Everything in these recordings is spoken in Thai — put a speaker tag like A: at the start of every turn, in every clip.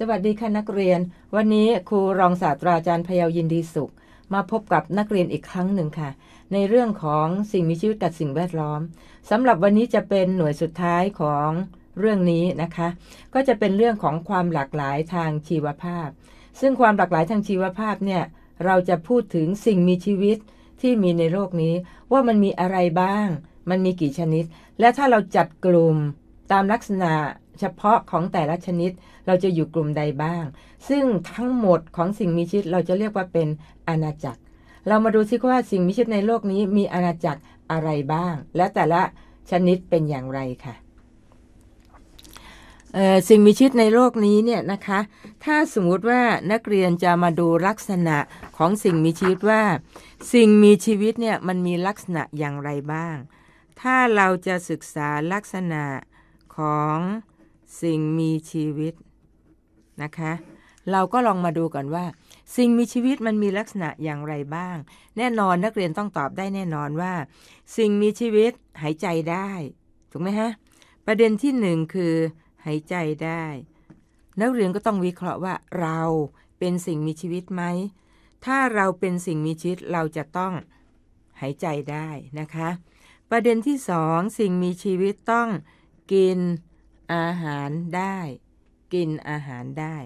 A: สวัสดีค่ะนักเรียน วันนี้ครูรองศาสตราจารย์ พยาวยินดีสุข มาพบกับนักเรียนอีกครั้งหนึ่งค่ะ ในเรื่องของสิ่งมีชีวิต กับสิ่งแวดล้อมสำหรับวันนี้จะเป็นหน่วยสุดท้ายของเรื่องนี้นะคะ ก็จะเป็นเรื่องของความหลากหลายทางชีวภาพ ซึ่งความหลากหลายทางชีวภาพเนี่ยเราจะพูดถึงสิ่งมีชีวิตที่มีในโลกนี้ว่ามันมีอะไรบ้าง มันมีกี่ชนิด และถ้าเราจัดกลุ่มตามลักษณะเฉพาะของแต่ละชนิดเราจะอยู่กลุ่มใดบ้าง ซึ่งทั้งหมดของสิ่งมีชีวิตเราจะเรียกว่าเป็นอาณาจักรเรามาดูซิว่าสิ่งมีชีวิตในโลกนี้ มีอาณาจักรอะไรบ้าง และแต่ละชนิดเป็นอย่างไรคะ่ะสิ่งมีชีวิตในโลกนี้เนี่ยนะคะถ้าสมมติว่านักเรียนจะมาดูลักษณะของสิ่งมีชีวิตว่า สิ่งมีชีวิตเนี่ยมันมีลักษณะอย่างไรบ้าง ถ้าเราจะศึกษาลักษณะของสิ่งมีชีวิตนะคะ เราก็ลองมาดูก่อนว่า สิ่งมีชีวิตมันมีลักษณะอย่างไรบ้าง แน่นอนนักเรียนต้องตอบได้แน่นอนว่า สิ่งมีชีวิตหายใจได้ถูกไหมฮะประเด็นที่หนึ่งคือ หายใจได้ นักเรียนก็ต้องวิเคราะห์ว่าเราเป็นสิ่งมีชีวิตไหมถ้าเราเป็นสิ่งมีชีวิตเราจะต้องหายใจได้นะคะประเด็นที่สองสิ่งมีชีวิตต้องกินอาหารได้ กินอาหารได้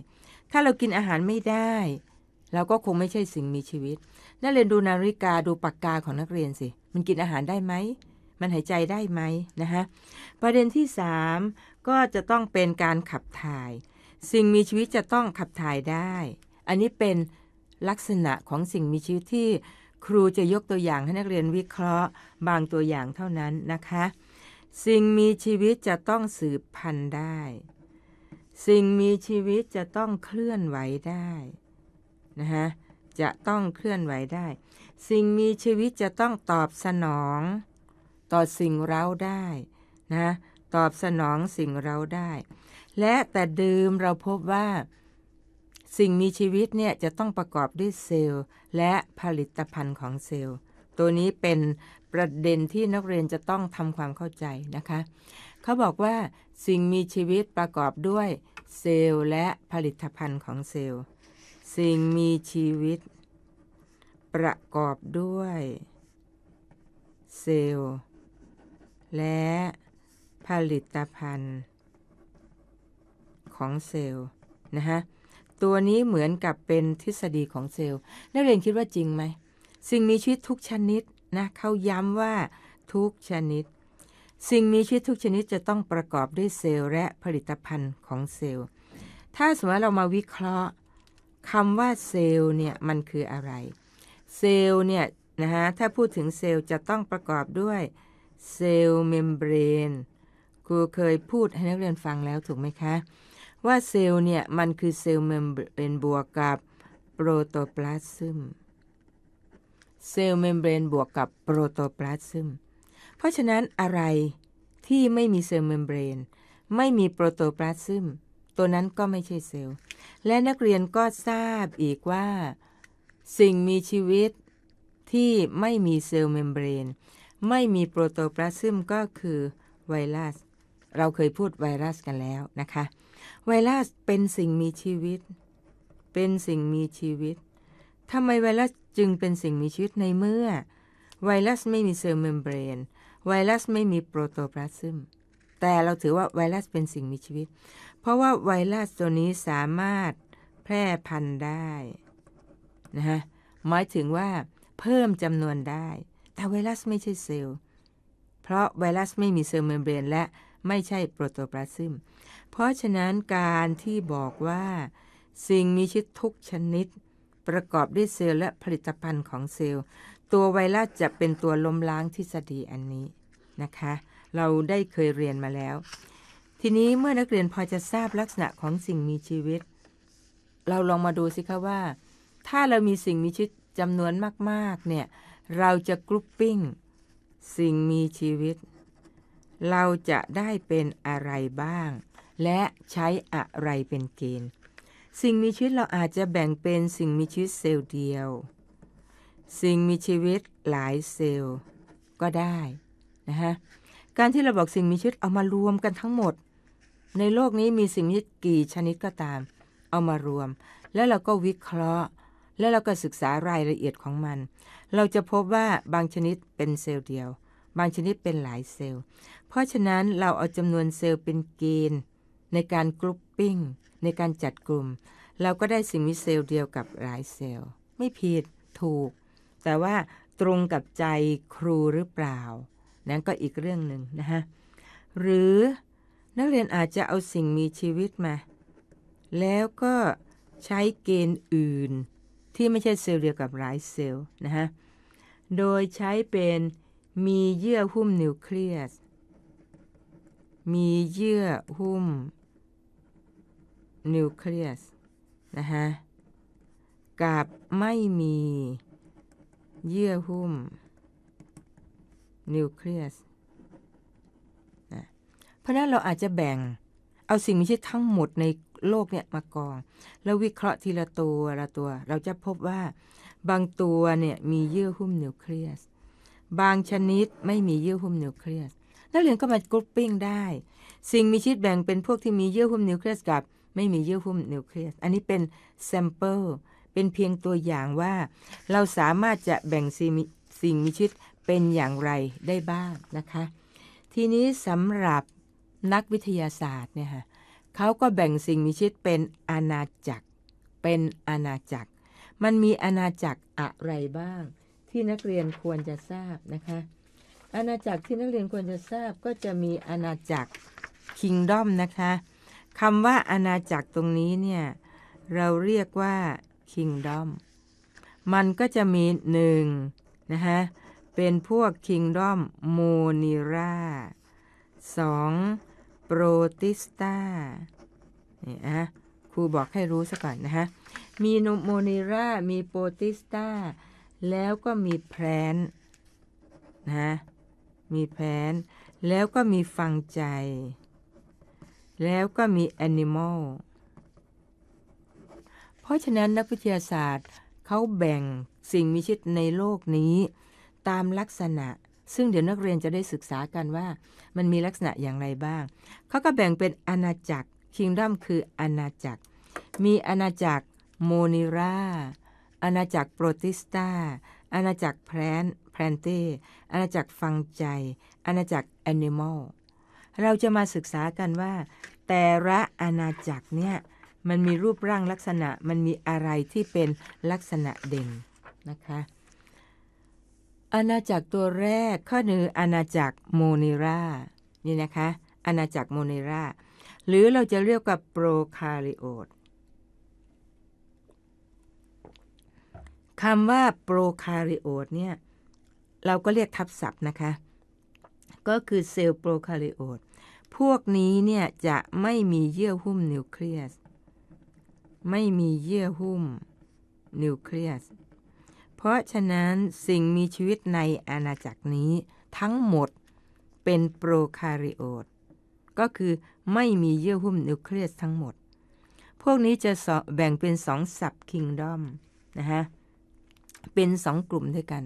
A: ถ้าเรากินอาหารไม่ได้ เราก็คงไม่ใช่สิ่งมีชีวิตนักเรียนดูนาฬิกาดูปากกาของนักเรียนสิ มันกินอาหารได้ไหมมันหายใจได้ไหมนะคะประเด็นที่ 3 ก็จะต้องเป็นการขับถ่าย สิ่งมีชีวิตจะต้องขับถ่ายได้ อันนี้เป็นลักษณะของสิ่งมีชีวิตที่ครูจะยกตัวอย่างให้นักเรียนวิเคราะห์ บางตัวอย่างเท่านั้นนะคะสิ่งมีชีวิตจะต้องสืบพันธุ์ได้ สิ่งมีชีวิตจะต้องเคลื่อนไหวได้นะฮะ จะต้องเคลื่อนไหวได้ สิ่งมีชีวิตจะต้องตอบสนอง ต่อสิ่งเร้าได้นะ ตอบสนองสิ่งเราได้ และแต่เดิมเราพบว่า สิ่งมีชีวิตเนี่ยจะต้องประกอบด้วยเซลล์ และผลิตภัณฑ์ของเซลล์ ตัวนี้เป็นประเด็นที่นักเรียนจะต้องทำความเข้าใจนะคะ เขาบอกว่าสิ่งมีชีวิตประกอบด้วยเซลล์และผลิตภัณฑ์ของเซลล์ สิ่งมีชีวิต ประกอบด้วยเซลล์ และผลิตภัณฑ์ของเซลล์นะฮะ ตัวนี้เหมือนกับเป็นทฤษฎีของเซลล์ นักเรียนคิดว่าจริงไหม สิ่งมีชีวิตทุกชนิดนะเขาย้ำว่าทุกชนิด สิ่งมีชีวิตทุกชนิดจะต้องประกอบด้วยเซลล์และผลิตภัณฑ์ของเซลล์ถ้าสมมติเรามาวิเคราะห์คำว่าเซลล์เนี่ยมันคืออะไรเซลล์เนี่ยนะฮะถ้าพูดถึงเซลล์จะต้องประกอบด้วยเซลล์เมมเบรนครูเคยพูดให้นักเรียนฟังแล้วถูกไหมคะ ว่าเซลล์เนี่ยมันคือเซลล์เมมเบรนบวกกับโปรโตปลาซึมเซลล์เมมเบรนบวกกับโปรโตพลาซึมเพราะฉะนั้นอะไรที่ไม่มีเซลล์เมมเบรนไม่มีโปรโตพลาซึมตัวนั้นก็ไม่ใช่เซลล์ และนักเรียนก็ทราบอีกว่า สิ่งมีชีวิตที่ไม่มีเซลล์เมมเบรนไม่มีโปรโตพลาซึมก็คือไวรัสเราเคยพูดไวรัสกันแล้วนะคะไวรัสเป็นสิ่งมีชีวิต เป็นสิ่งมีชีวิตทำไมไวรัสจึงเป็นสิ่งมีชีวิตในเมื่อ ไวรัสไม่มีเซลล์เมมเบรน ไวรัสไม่มีโปรโตพลาซึม แต่เราถือว่าไวรัสเป็นสิ่งมีชีวิต เพราะว่าไวรัสตัวนี้สามารถแพร่พันธุ์ได้นะฮะ หมายถึงว่าเพิ่มจำนวนได้ แต่ไวรัสไม่ใช่เซลล์ เพราะไวรัสไม่มีเซลล์เมมเบรนและไม่ใช่โปรโตพลาซึม เพราะฉะนั้นการที่บอกว่า สิ่งมีชีวิตทุกชนิดประกอบด้วยเซลล์และผลิตภัณฑ์ของเซลล์ ตัวไวรัสจะเป็นตัวล้มล้างทฤษฎีอันนี้นะคะ เราได้เคยเรียนมาแล้ว ทีนี้เมื่อนักเรียนพอจะทราบลักษณะของสิ่งมีชีวิต เราลองมาดูสิคะว่า ถ้าเรามีสิ่งมีชีวิตจำนวนมาก ๆเนี่ยเราจะกรุ๊ปปิ้งสิ่งมีชีวิต เราจะได้เป็นอะไรบ้าง และใช้อะไรเป็นเกณฑ์สิ่งมีชีวิตเราอาจจะแบ่งเป็นสิ่งมีชีวิตเซลล์เดียว สิ่งมีชีวิตหลายเซลล์ก็ได้นะฮะ การที่เราบอกสิ่งมีชีวิตเอามารวมกันทั้งหมด ในโลกนี้มีสิ่งมีชีวิตกี่ชนิดก็ตาม เอามารวม แล้วเราก็วิเคราะห์ แล้วเราก็ศึกษารายละเอียดของมัน เราจะพบว่าบางชนิดเป็นเซลล์เดียว บางชนิดเป็นหลายเซลล์ เพราะฉะนั้นเราเอาจำนวนเซลล์เป็นเกณฑ์ในการกรุ๊ปปิ้งในการจัดกลุ่มเราก็ได้สิ่งมีเซลล์เดียวกับหลายเซลล์ ไม่ผิดถูก แต่ว่าตรงกับใจครูหรือเปล่านั้นก็อีกเรื่องหนึ่งนะฮะหรือนักเรียนอาจจะเอาสิ่งมีชีวิตมา แล้วก็ใช้เกณฑ์อื่น ที่ไม่ใช่เซลล์เดียวกับหลายเซลล์นะฮะโดยใช้เป็นมีเยื่อหุ้มนิวเคลียสมีเยื่อหุ้มนิวเคลียสนะฮะกับไม่มีเยื่อหุ้มนิวเคลียสนะ เพราะนั้นเราอาจจะแบ่ง เอาสิ่งมีชีวิตทั้งหมดในโลกเนี่ยมากองแล้ววิเคราะห์ทีละตัว ละตัว เราจะพบว่าบางตัวเนี่ยมีเยื่อหุ้มนิวเคลียส บางชนิดไม่มีเยื่อหุ้มนิวเคลียสนักเรียนก็มากรุ๊ปปิ้งได้ สิ่งมีชีวิตแบ่งเป็นพวกที่มีเยื่อหุ้มนิวเคลียสกับไม่มีเยื่อหุ้มนิวเคลียส อันนี้เป็นแซมเปิลเป็นเพียงตัวอย่างว่าเราสามารถจะแบ่งสิ่งมีชีวิตเป็นอย่างไรได้บ้างนะคะ ทีนี้สำหรับนักวิทยาศาสตร์เนี่ยค่ะเขาก็แบ่งสิ่งมีชีวิตเป็นอาณาจักร เป็นอาณาจักร มันมีอาณาจักรอะไรบ้าง ที่นักเรียนควรจะทราบนะคะ อาณาจักรที่นักเรียนควรจะทราบ ก็จะมีอาณาจักรคิงดอมนะคะคำว่าอาณาจักรตรงนี้เนี่ย เราเรียกว่า kingdom มันก็จะมีหนึ่งนะฮะเป็นพวก kingdom โมนิราสองโปรติสตาเนี่ยฮะครูบอกให้รู้ซะก่อนนะฮะมีโมนิรามีโปรติสตาแล้วก็มีแพรนนะมีแพรนแล้วก็มีฟังใจแล้วก็มีแอนิมอล เพราะฉะนั้น นักวิทยาศาสตร์เขาแบ่งสิ่งมีชีวิตในโลกนี้ ตามลักษณะ ซึ่งเดี๋ยวนักเรียนจะได้ศึกษากันว่า มันมีลักษณะอย่างไรบ้าง เขาก็แบ่งเป็นอาณาจักรคิงดัมคืออาณาจักร มีอาณาจักรโมนิรา อาณาจักรโปรติสตา อาณาจักรแพรนแพลนเตอาณาจักรฟังใจ อาณาจักรแอนิมอลเราจะมาศึกษากันว่าแต่ละอาณาจักรเนี่ยมันมีรูปร่างลักษณะมันมีอะไรที่เป็นลักษณะเด่นนะคะอาณาจักรตัวแรกข้อหนึ่งอาณาจักร โมเนรานี่นะคะอาณาจักรโมเนราหรือเราจะเรียกว่าโปรคาริโอตคำว่าโปรคาริโอตเนี่ยเราก็เรียกทับศัพท์นะคะก็คือเซลล์โปรคาริโอต พวกนี้เนี่ยจะไม่มีเยื่อหุ้มนิวเคลียส ไม่มีเยื่อหุ้มนิวเคลียส เพราะฉะนั้นสิ่งมีชีวิตในอาณาจักรนี้ทั้งหมดเป็นโปรคาริโอต ก็คือไม่มีเยื่อหุ้มนิวเคลียสทั้งหมด พวกนี้จะแบ่งเป็นสองสับคิงดอมนะฮะ เป็นสองกลุ่มด้วยกัน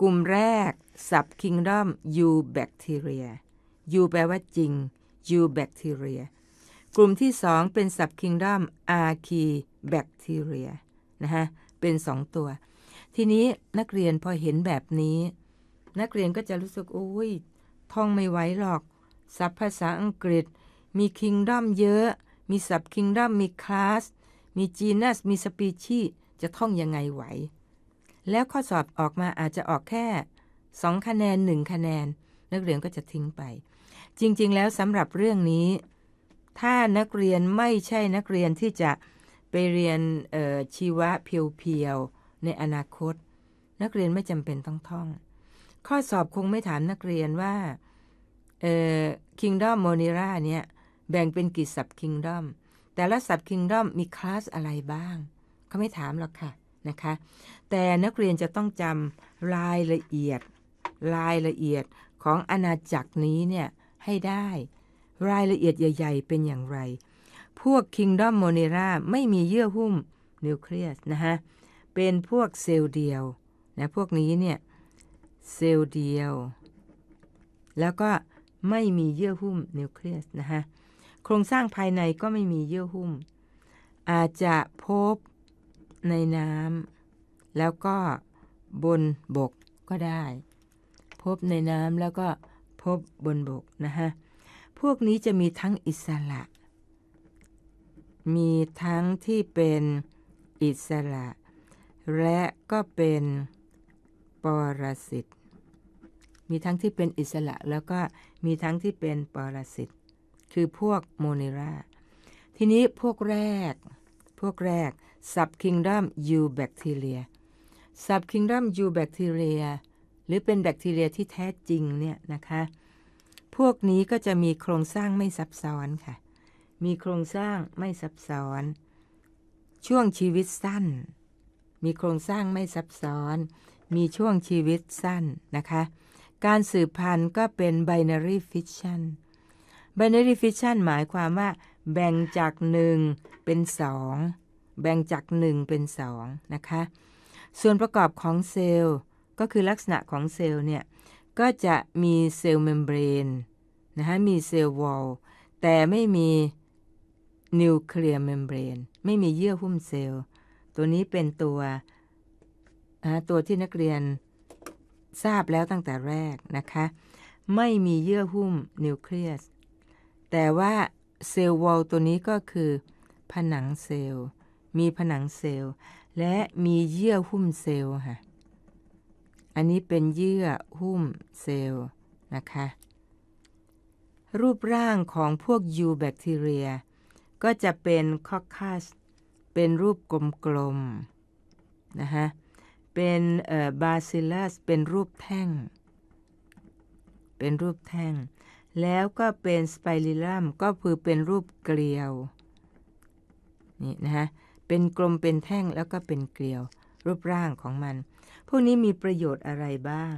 A: กลุ่มแรกสับงดอมยูแ U Bacteria U แปลว่าจริง U Bacteria กลุ่มที่สองเป็นสับคงดอมอาร R คีแบ a ที e รี a นะฮะ เป็นสองตัว ทีนี้นักเรียนพอเห็นแบบนี้ นักเรียนก็จะรู้สึกโอ้ยท่องไม่ไหวหรอกสับภาษาอังกฤษ มีคิงดอมเยอะ มีสับคิงดอมมีคลาสมีจีนัสมีสปีชีจะท่องยังไงไหวแล้วข้อสอบออกมาอาจจะออกแค่2คะแนน1คะแนน นักเรียนก็จะทิ้งไป จริงๆ แล้วสำหรับเรื่องนี้ ถ้านักเรียนไม่ใช่นักเรียนที่จะไปเรียนชีวะเพียวๆ ในอนาคต นักเรียนไม่จำเป็นต้องท่องข้อสอบคงไม่ถามนักเรียนว่าคิงดอมโมนิราเนี่ยแบ่งเป็นกี่สับคิงดอมแต่ละสับคิงดอมมีคลาสอะไรบ้างเขาไม่ถามหรอกค่ะนะคะ แต่นักเรียนจะต้องจำรายละเอียด รายละเอียดของอาณาจักรนี้เนี่ยให้ได้ รายละเอียดใหญ่ ๆเป็นอย่างไร พวก Kingdom m o n e r a ไม่มีเยื่อหุ้มนิวเคลียสนะคะเป็นพวกเซลล์เดียวนะพวกนี้เนี่ยเซลล์เดียว แล้วก็ ไม่มีเยื่อหุ้มนิวเคลียสนะคะโครงสร้างภายในก็ไม่มีเยื่อหุ้ม อาจจะพบในน้ำแล้วก็บนบกก็ได้ พบในน้ำแล้วก็พบบนบกนะฮะพวกนี้จะมีทั้งอิสระ มีทั้งที่เป็นอิสระ และก็เป็นปรสิตมีทั้งที่เป็นอิสระแล้วก็มีทั้งที่เป็นปรสิตคือพวกโมเนราทีนี้พวกแรกพวกแรก subkingdom U bacteria subkingdom U bacteria หรือเป็นแบคทีเรียที่แท้จริงเนี่ยนะคะ พวกนี้ก็จะมีโครงสร้างไม่ซับซ้อนค่ะ มีโครงสร้างไม่ซับซ้อน ช่วงชีวิตสั้น มีโครงสร้างไม่ซับซ้อน มีช่วงชีวิตสั้นนะคะ การสืบพันธุ์ก็เป็น binary fission binary fission หมายความว่า แบ่งจาก 1 เป็น 2แบ่งจาก 1 เป็น 2 นะคะ ส่วนประกอบของเซลล์ก็คือลักษณะของเซลล์เนี่ยก็จะมีเซลล์เมมเบรนนะคะมีเซลล์วอลแต่ไม่มีนิวเคลียร์เมมเบรนไม่มีเยื่อหุ้มเซลล์ ตัวนี้เป็นตัวตัวที่นักเรียนทราบแล้วตั้งแต่แรกนะคะ ไม่มีเยื่อหุ้มนิวเคลียสแต่ว่าเซลล์วอลตัวนี้ก็คือผนังเซลล์มีผนังเซลล์ และมีเยื่อหุ้มเซลล์ค่ะอันนี้เป็นเยื่อหุ้มเซลล์นะคะ รูปร่างของพวกยูแบคทีเรีย ก็จะเป็นคอคัสเป็นรูปกลมๆนะคะเป็นเออ่บาซิลัสเป็นรูปแท่ง เป็นรูปแท่ง แล้วก็เป็นสไปริลัมก็คือเป็นรูปเกลียว นี่นะฮะเป็นกลมเป็นแท่งแล้วก็เป็นเกลียวรูปร่างของมันพวกนี้มีประโยชน์อะไรบ้าง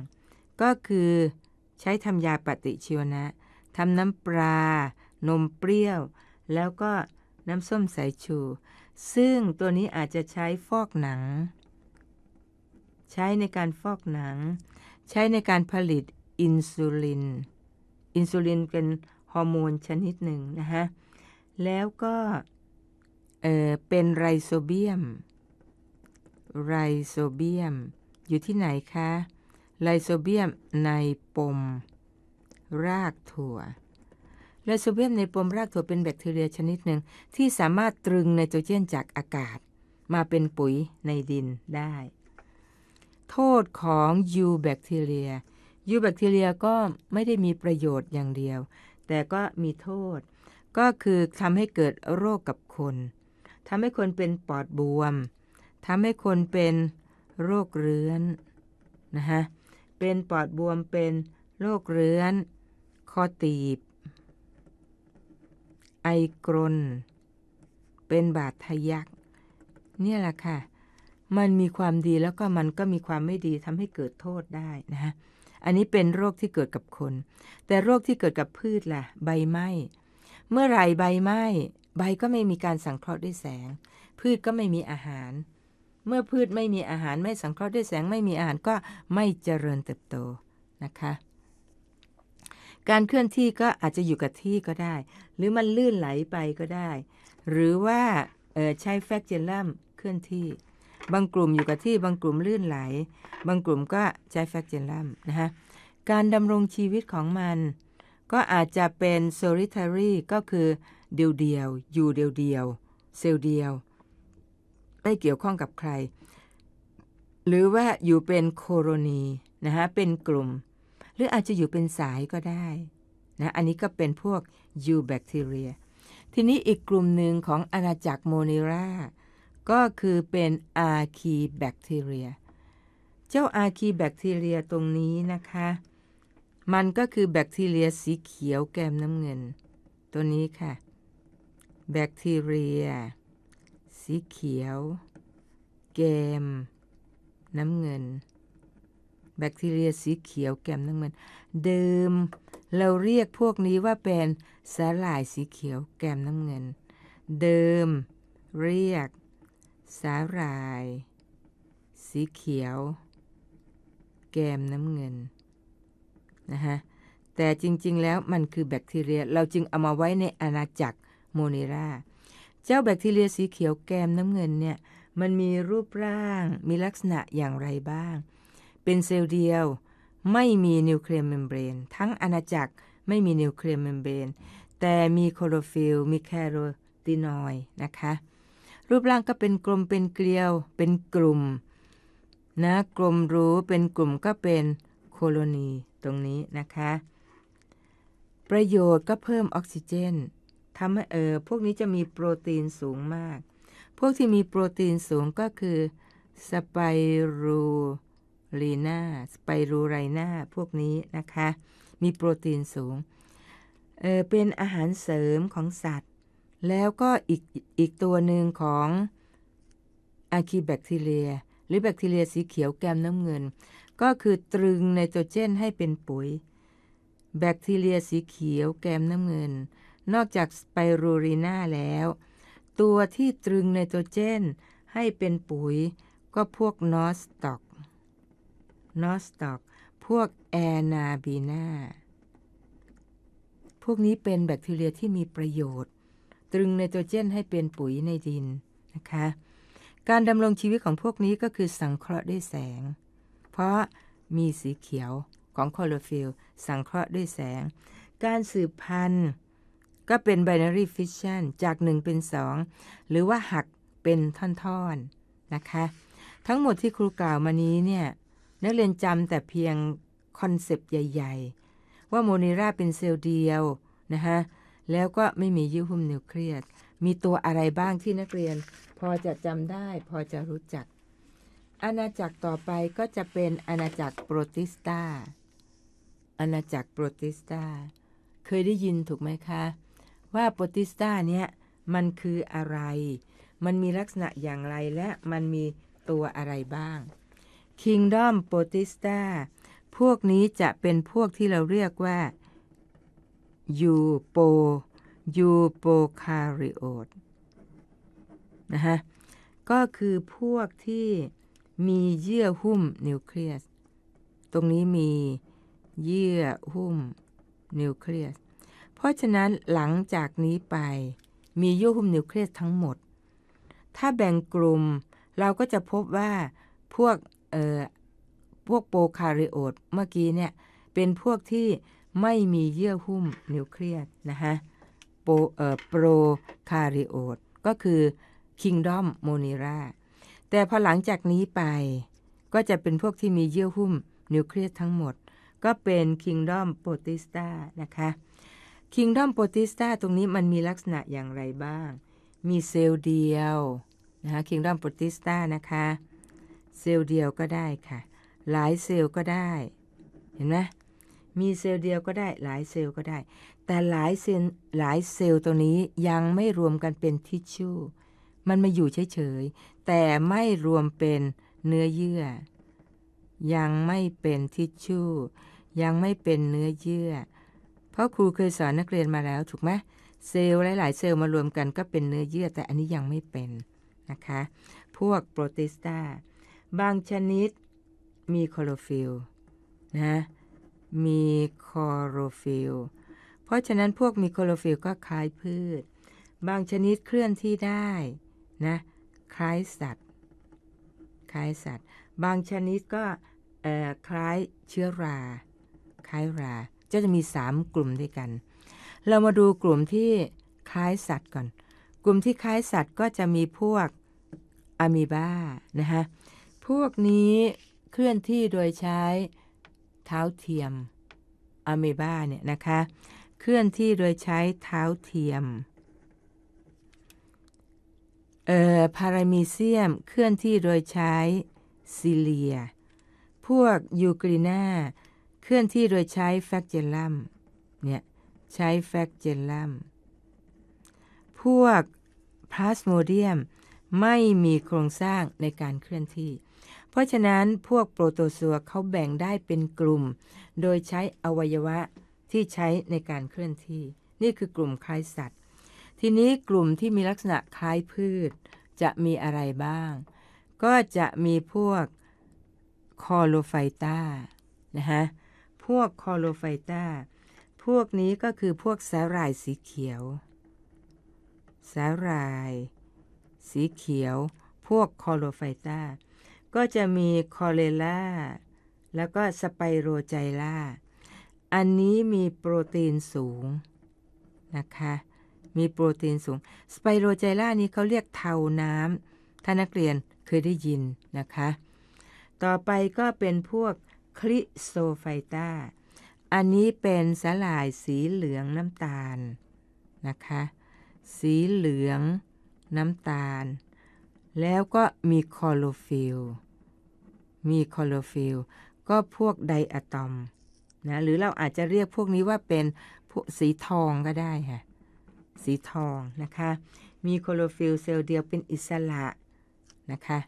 A: ก็คือใช้ทำยาปฏิชีวนะทำน้ำปลา นมเปรี้ยว แล้วก็น้ำส้มสายชูซึ่งตัวนี้อาจจะใช้ฟอกหนัง ใช้ในการฟอกหนัง ใช้ในการผลิตอินซูลินอินซูลินเป็นฮอร์โมนชนิดหนึ่งนะฮะแล้วก็เออเป็นไรโซเบียม ไรโซเบียม อยู่ที่ไหนคะ ไรโซเบียมในปม รากถั่วไรโซเบียมในปมรากถั่วเป็นแบคทีเรียชนิดหนึ่งที่สามารถตรึงไนโตรเจนจากอากาศ มาเป็นปุ๋ยในดินได้ โทษของยูแบคทีเรีย ยูแบคทีเรียก็ไม่ได้มีประโยชน์อย่างเดียว แต่ก็มีโทษ ก็คือทำให้เกิดโรคกับคนทำให้คนเป็นปอดบวม ทำให้คนเป็นโรคเรื้อนนะฮะ เป็นปอดบวมเป็นโรคเรื้อนคอตีบ ไอกรน เป็นบาดทะยัก เนี่ยแหละค่ะ มันมีความดีแล้วก็มันก็มีความไม่ดีทำให้เกิดโทษได้นะฮะอันนี้เป็นโรคที่เกิดกับคน แต่โรคที่เกิดกับพืชล่ะใบไม้ เมื่อไรใบไม้ใบก็ไม่มีการสังเคราะห์ด้วยแสง พืชก็ไม่มีอาหาร เมื่อพืชไม่มีอาหารไม่สังเคราะห์ด้วยแสงไม่มีอาหารก็ไม่เจริญเติบโตนะคะ การเคลื่อนที่ก็อาจจะอยู่กับที่ก็ได้ หรือมันลื่นไหลไปก็ได้ หรือว่าใช้แฟกเจลัมเคลื่อนที่ บางกลุ่มอยู่กับที่บางกลุ่มลื่นไหล บางกลุ่มก็ใช้แฟกเจลัมนะคะการดำรงชีวิตของมัน ก็อาจจะเป็นโซลิทารีก็คือเดียวเดียวอยู่เดียวเดียวเซลล์เดียวไม่เกี่ยวข้องกับใคร หรือว่าอยู่เป็นโคโรนีนะฮะเป็นกลุ่ม หรืออาจจะอยู่เป็นสายก็ได้นะอันนี้ก็เป็นพวกยูแบคทีเรียทีนี้อีกกลุ่มหนึ่งของอาณาจักรโมเนราก็คือเป็นอาคีแบคทีเรียเจ้าอาคีแบคทีเรียตรงนี้นะคะ มันก็คือแบคทีเรียสีเขียวแกมน้ำเงิน ตัวนี้ค่ะแบคทีเรียสีเขียวแกม น้ำเงินแบคทีเรียสีเขียว แกมน้ำเงินเดิมเราเรียกพวกนี้ว่าเป็นสาหร่ายสีเขียว แกมน้ำเงิน เดิม เรียกสาหร่าย สีเขียว แกมน้ำเงินนะฮะแต่จริงๆแล้ว มันคือแบคทีเรียเราจึงเอามาไว้ในอาณาจักรโมเนรา เจ้าแบคทีเรียสีเขียวแกมน้ำเงินเนี่ย มันมีรูปร่าง มีลักษณะอย่างไรบ้าง เป็นเซลล์เดียว ไม่มีนิวเคลียร์เมมเบรน ทั้งอาณาจักรไม่มีนิวเคลียร์เมมเบรน แต่มีโคโรฟิลมีแคโรตินอยนะคะ รูปร่างก็เป็นกลมเป็นเกลียว เป็นกลุ่ม นะ กลมรู้เป็นกลุ่มก็เป็นโคโลนีตรงนี้นะคะ ประโยชน์ก็เพิ่มออกซิเจนทำให้เออพวกนี้จะมีโปรตีนสูงมาก พวกที่มีโปรตีนสูงก็คือสไปรูลีนาสไปรูไรนาพวกนี้นะคะ มีโปรตีนสูงเออเป็นอาหารเสริมของสัตว์ แล้วก็อีกอีกตัวหนึ่งของอาคีแบคทีเรีย หรือแบคทีเรียสีเขียวแกมน้ำเงิน ก็คือตรึงไนโตรเจนให้เป็นปุ๋ย แบคทีเรียสีเขียวแกมน้ำเงินนอกจากสไปรูรีน่าแล้ว ตัวที่ตรึงไนโตรเจนให้เป็นปุ๋ย ก็พวกนอสตอก นอสตอก พวกแอนาบีนาพวกนี้เป็นแบคทีเรียที่มีประโยชน์ ตรึงไนโตรเจนให้เป็นปุ๋ยในดินนะคะการดำรงชีวิตของพวกนี้ก็คือสังเคราะห์ด้วยแสง เพราะมีสีเขียวของคลอโรฟิลสังเคราะห์ด้วยแสง การสืบพันธุ์ก็เป็น binary fission จาก 1 เป็น 2 หรือว่าหักเป็นท่อนๆนะคะ ทั้งหมดที่ครูกล่าวมานี้เนี่ย นักเรียนจำแต่เพียงคอนเซปต์ใหญ่ ๆ ว่าโมเนราเป็นเซลล์เดียว นะคะแล้วก็ไม่มียิ่หุ้มนิวเคลียสมีตัวอะไรบ้างที่นักเรียนพอจะจำได้พอจะรู้จักอาณาจักรต่อไปก็จะเป็นอาณาจักรโปรติสตาอาณาจักรโปรติสตาเคยได้ยินถูกไหมคะว่าโปรติสตาเนี่ยมันคืออะไร มันมีลักษณะอย่างไรและมันมีตัวอะไรบ้าง Kingdom p o t i s t a พวกนี้จะเป็นพวกที่เราเรียกว่ายูโปยูโปคาริโอตนะฮะ ก็คือพวกที่มีเยื่อหุ้มนิวเคลียส ตรงนี้มีเยื่อหุ้มนิวเคลียสเพราะฉะนั้นหลังจากนี้ไปมีโยหุมนิวเคลียสทั้งหมด ถ้าแบ่งกลุ่มเราก็จะพบว่าพวกเอ่อพวกโปคาริโอตเมื่อกี้เนี่ยเป็นพวกที่ไม่มีเยื่อหุ้มนิวเคลียสนะคะโปเอ่อโปรคาริโอตก็คือคิงดอมโมนิราแต่พอหลังจากนี้ไป ก็จะเป็นพวกที่มีเยื่อหุ้มนิวเคลียสทั้งหมด ก็เป็นคิงดอมโปรติสตานะคะคิงดอมโปติสตาตรงนี้มันมีลักษณะอย่างไรบ้าง มีเซลล์เดียว นะคะคิงดอมโปติสตานะคะ เซลล์เดียวก็ได้ค่ะ หลายเซลล์ก็ได้ เห็นไหมมีเซลล์เดียวก็ได้ หลายเซลล์ก็ได้ แต่หลายเซลหลายเซลล์ตัวนี้ยังไม่รวมกันเป็น ทิชชู่ มันมาอยู่เฉยๆแต่ไม่รวมเป็นเนื้อเยื่อ ยังไม่เป็นทิชชู่ ยังไม่เป็นเนื้อเยื่อราะครูเคยสอนนักเรียนมาแล้วถูกไหมเซลล์หลาย ๆเซลล์มารวมกันก็เป็นเนื้อเยื่อแต่อันนี้ยังไม่เป็นนะคะพวกโปรติสตาบางชนิดมีคลอโรฟิลนะมีคลอโรฟิลเพราะฉะนั้นพวกมีคลอโรฟิลก็คล้ายพืช บางชนิดเคลื่อนที่ได้นะคล้ายสัตว์ คล้ายสัตว์ บางชนิดก็คล้ายเชื้อราคล้ายราก็จะมี3กลุ่มด้วยกัน เรามาดูกลุ่มที่คล้ายสัตว์ก่อน กลุ่มที่คล้ายสัตว์ก็จะมีพวกอะมีบา นะคะพวกนี้เคลื่อนที่โดยใช้เท้าเทียมอะมีบาเนี่ยนะคะ เคลื่อนที่โดยใช้เท้าเทียม เอ่อ พารามีเซียมเคลื่อนที่โดยใช้ซิเลีย พวกยูกรีนาคลื่อนที่โดยใช้แฟกเจลลัม เนี่ย ใช้แฟกเจลัม พวกพลาสโมเดียมไม่มีโครงสร้างในการเคลื่อนที่ เพราะฉะนั้นพวกโปรโตซัวเขาแบ่งได้เป็นกลุ่มโดยใช้อวัยวะที่ใช้ในการเคลื่อนที่ นี่คือกลุ่มคล้ายสัตว์ ทีนี้กลุ่มที่มีลักษณะคล้ายพืชจะมีอะไรบ้าง ก็จะมีพวกคอโลไฟตานะฮะวกคอโลไฟต้าพวกนี้ก็คือพวกสาหร่ายสีเขียวสาหร่าย สีเขียว พวกคอโลไฟต้าก็จะมีคอเลล่าแล้วก็สไปโรไจล่าอันนี้มีโปรตีนสูงนะคะ มีโปรตีนสูงสไปโรไจล่านี้เขาเรียกเทาน้ำท่านักเรียนเคยได้ยินนะคะ ต่อไปก็เป็นพวกคริโซไฟตาอันนี้เป็นสลายสีเหลืองน้ำตาลนะคะ สีเหลืองน้ำตาล แล้วก็มีคลอโรฟิลมีคลอโรฟิลก็พวกไดอะตอมนะ หรือเราอาจจะเรียกพวกนี้ว่าเป็นสีทองก็ได้ค่ะ สีทองนะคะ มีคลโรฟิลเซลล์เดียวเป็นอิสระนะคะ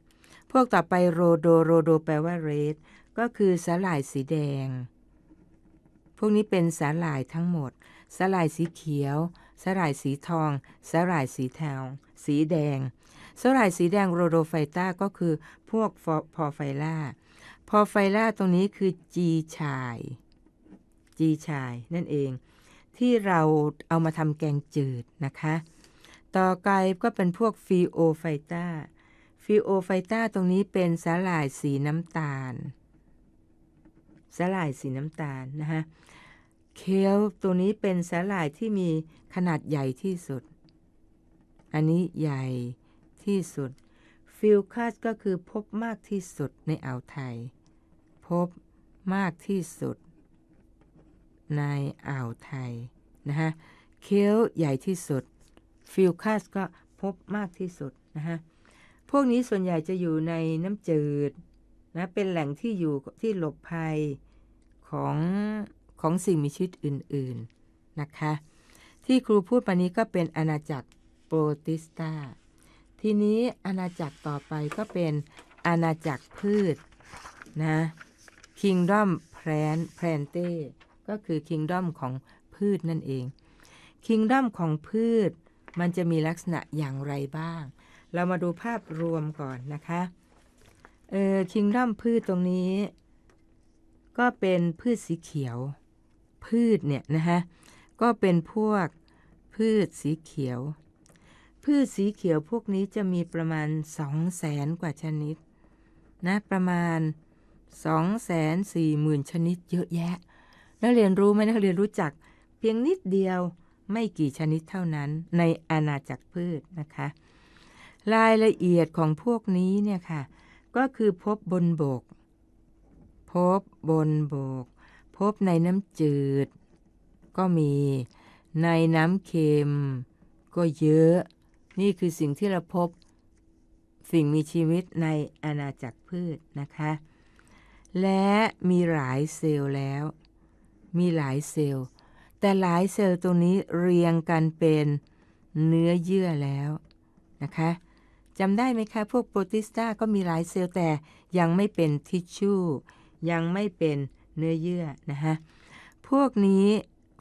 A: พวกต่อไปโรโดโรโดแปลว่าเรดก็คือสาหร่ายสีแดง พวกนี้เป็นสาหร่ายทั้งหมด สาหร่ายสีเขียว สาหร่ายสีทอง สาหร่ายสีเทาสีแดง สาหร่ายสีแดงโรโดไฟต้าก็คือพวกพอไฟล่าพอไฟล่าตรงนี้คือจีชาย จีชายนั่นเอง ที่เราเอามาทำแกงจืดนะคะ ต่อไปก็เป็นพวกฟีโอไฟต้า ฟีโอไฟต้าตรงนี้เป็นสาหร่ายสีน้ำตาลสาหร่ายสีน้ำตาลนะคะเคลตัวนี้เป็นสาหร่ายที่มีขนาดใหญ่ที่สุด อันนี้ใหญ่ที่สุด ฟิลคาสก็คือพบมากที่สุดในอ่าวไทย พบมากที่สุด ในอ่าวไทยนะคะเคลใหญ่ที่สุด ฟิลคาสก็พบมากที่สุดนะคะพวกนี้ส่วนใหญ่จะอยู่ในน้ำจืดนะเป็นแหล่งที่อยู่ที่หลบภัย ของ ของสิ่งมีชีวิตอื่นๆนะคะ ที่ครูพูดปานี้ก็เป็นอาณาจักรโปรติสตาทีนี้อาณาจักรต่อไปก็เป็นอาณาจักรพืช นะ Kingdom Plant Plante ก็คือ Kingdom ของพืชนั่นเอง Kingdom ของพืชมันจะมีลักษณะอย่างไรบ้าง เรามาดูภาพรวมก่อนนะคะเออคิงดัมพืชตรงนี้ ก็เป็นพืชสีเขียว พืชเนี่ยนะฮะก็เป็นพวกพืชสีเขียว พืชสีเขียวพวกนี้จะมีประมาณสองแสนกว่าชนิดนะประมาณสองแสนสี่หมื่นชนิดเยอะแยะ นักเรียนรู้ไหมนักเรียนรู้จักเพียงนิดเดียวไม่กี่ชนิดเท่านั้น ในอาณาจักรพืชนะคะ รายละเอียดของพวกนี้เนี่ยค่ะก็คือพบบนบก พบบนบก พบในน้ำจืด ก็มี ในน้ำเค็มก็เยอะ นี่คือสิ่งที่เราพบสิ่งมีชีวิตในอาณาจักรพืชนะคะ และมีหลายเซลล์แล้ว มีหลายเซลล์ แต่หลายเซลล์ตรงนี้เรียงกันเป็นเนื้อเยื่อแล้วนะคะจำได้ไหมคะ พวกโปรติสตาก็มีหลายเซลล์แต่ยังไม่เป็นทิชชู่ ยังไม่เป็นเนื้อเยื่อนะคะพวกนี้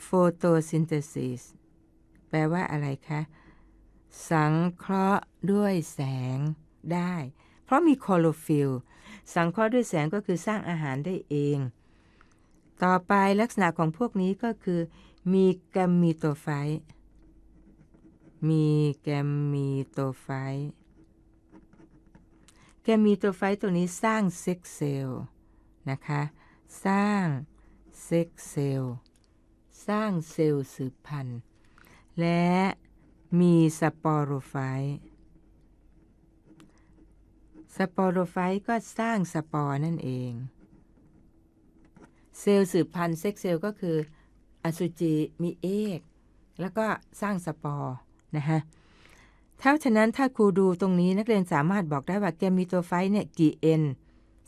A: โฟโตซินเทซิสแปลว่าอะไรคะ สังเคราะห์ด้วยแสงได้ เพราะมีคลอโรฟิลสังเคราะห์ด้วยแสงก็คือสร้างอาหารได้เอง ต่อไปลักษณะของพวกนี้ก็คือ มีแกมมีโตไฟมีแกมมีโตไฟแกมีตัวไฟตัวนี้สร้างเซ็กเซลนะคะ สร้างเซ็กเซลสร้างเซลล์สืบพันธุ์ และมีสปอโรไฟสปอโรไฟก็สร้างสปอร์นั่นเอง เซลล์สืบพันธุ์เซ็กเซลก็คือ อสุจิมีเอกแล้วก็สร้างสปอร์นะฮะถ้าฉะนั้นถ้าครูดูตรงนี้นักเรียนสามารถบอกได้ว่า แกมีตัวไฟเนี่ย กี่เอ็น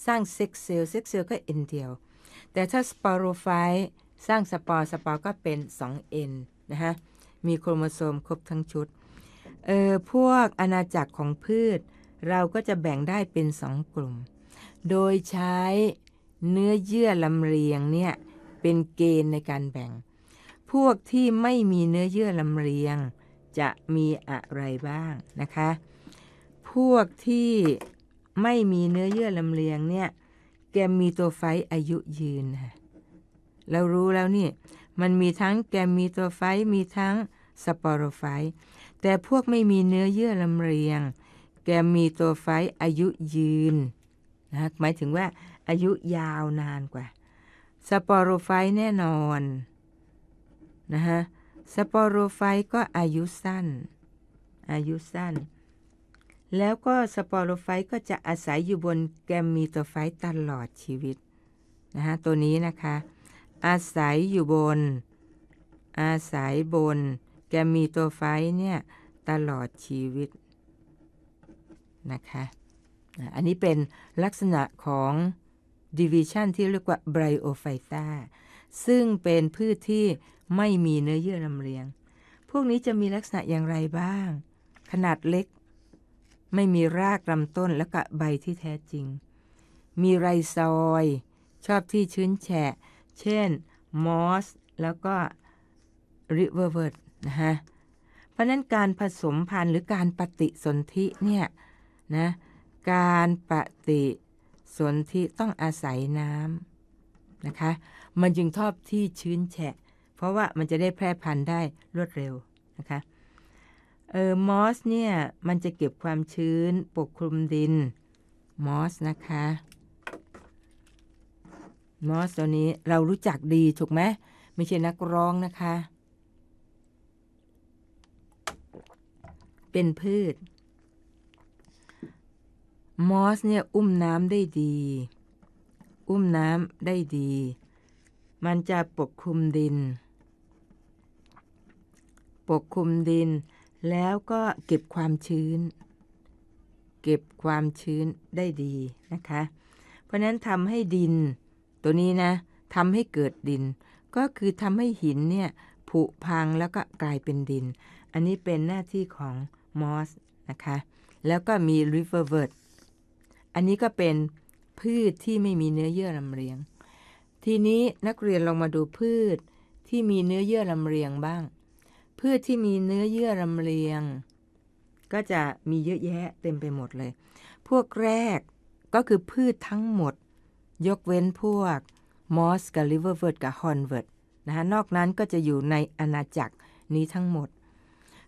A: สร้างเซ็กเซลเซ็กเซลก็เอ็นเดียว แต่ถ้าสปอโรไฟสร้างสปอร์สปอร์ก็เป็น2เอ็นนะฮะ มีโครโมโซมครบทั้งชุด เอ่อพวกอาณาจักรของพืช เราก็จะแบ่งได้เป็น 2 กลุ่ม โดยใช้เนื้อเยื่อลำเลียงเนี่ยเป็นเกณฑ์ในการแบ่ง พวกที่ไม่มีเนื้อเยื่อลำเลียงจะมีอะไรบ้างนะคะ พวกที่ไม่มีเนื้อเยื่อลำเลียง เนี่ย แกมมีตัวไฟอายุยืนค่ะเรารู้แล้วนี่มันมีทั้งแกมมีตัวไฟมีทั้งสปอร์ไฟ แต่พวกไม่มีเนื้อเยื่อลำเลียง แกมมีตัวไฟอายุยืนนะหมายถึงว่า อายุยาวนานกว่าสปอร์ไฟแน่นอนนะฮะสปอโรไฟต์ก็อายุสั้นอายุ สั้น แล้วก็สปอโรไฟต์ก็จะอาศัยอยู่บนแกมมีโตไฟต์ตลอดชีวิตนะคะตัวนี้นะคะ อาศัยอยู่บน อาศัยบน แกมมีโตไฟต์เนี่ย ตลอดชีวิต นะคะอันนี้เป็นลักษณะของดิวิชันที่เรียกว่าไบโอไฟตาซึ่งเป็นพืชที่ไม่มีเนื้อเยื่อลำเลียง พวกนี้จะมีลักษณะอย่างไรบ้าง ขนาดเล็ก ไม่มีรากลำต้นและกะใบที่แท้จริง มีไรซอย ชอบที่ชื้นแฉะ เช่น มอส แล้วก็ริเวอร์เวิร์ดนะฮะเพราะนั้นการผสมพันธุ์หรือการปฏิสนธิเนี่ยนะ การปฏิสนธิต้องอาศัยน้ำนะคะ มันจึงชอบที่ชื้นแฉะราะว่ามันจะได้แพร่พันธุ์ได้รวดเร็วนะคะ เออมอสเนี่ย มันจะเก็บความชื้นปกคลุมดินมอสนะคะ มอสตัวนี้เรารู้จักดีถูกไหมไม่ใช่นักร้องนะคะเป็นพืชมอสเนี่ยอุ้มน้ำได้ดี อุ้มน้ำได้ดี มันจะปกคลุมดินปกคลุมดิน แล้วก็เก็บความชื้น เก็บความชื้นได้ดีนะคะ เพราะนั้นทำให้ดิน ตัวนี้นะทำให้เกิดดิน ก็คือทำให้หินเนี่ยผุพังแล้วก็กลายเป็นดิน อันนี้เป็นหน้าที่ของมอสนะคะ แล้วก็มีริเวอร์เวิร์ดอันนี้ก็เป็นพืชที่ไม่มีเนื้อเยื่อลำเลียง ทีนี้นักเรียนลองมาดูพืชที่มีเนื้อเยื่อลำเลียงบ้างพืชที่มีเนื้อเยื่อลำเลียง ก็จะมีเยอะแยะเต็มไปหมดเลย พวกแรกก็คือพืชทั้งหมด ยกเว้นพวกมอสกับลิเวอร์เวิร์ดกับฮอนเวิร์ดนะฮะ นอกนั้นก็จะอยู่ในอาณาจักรนี้ทั้งหมด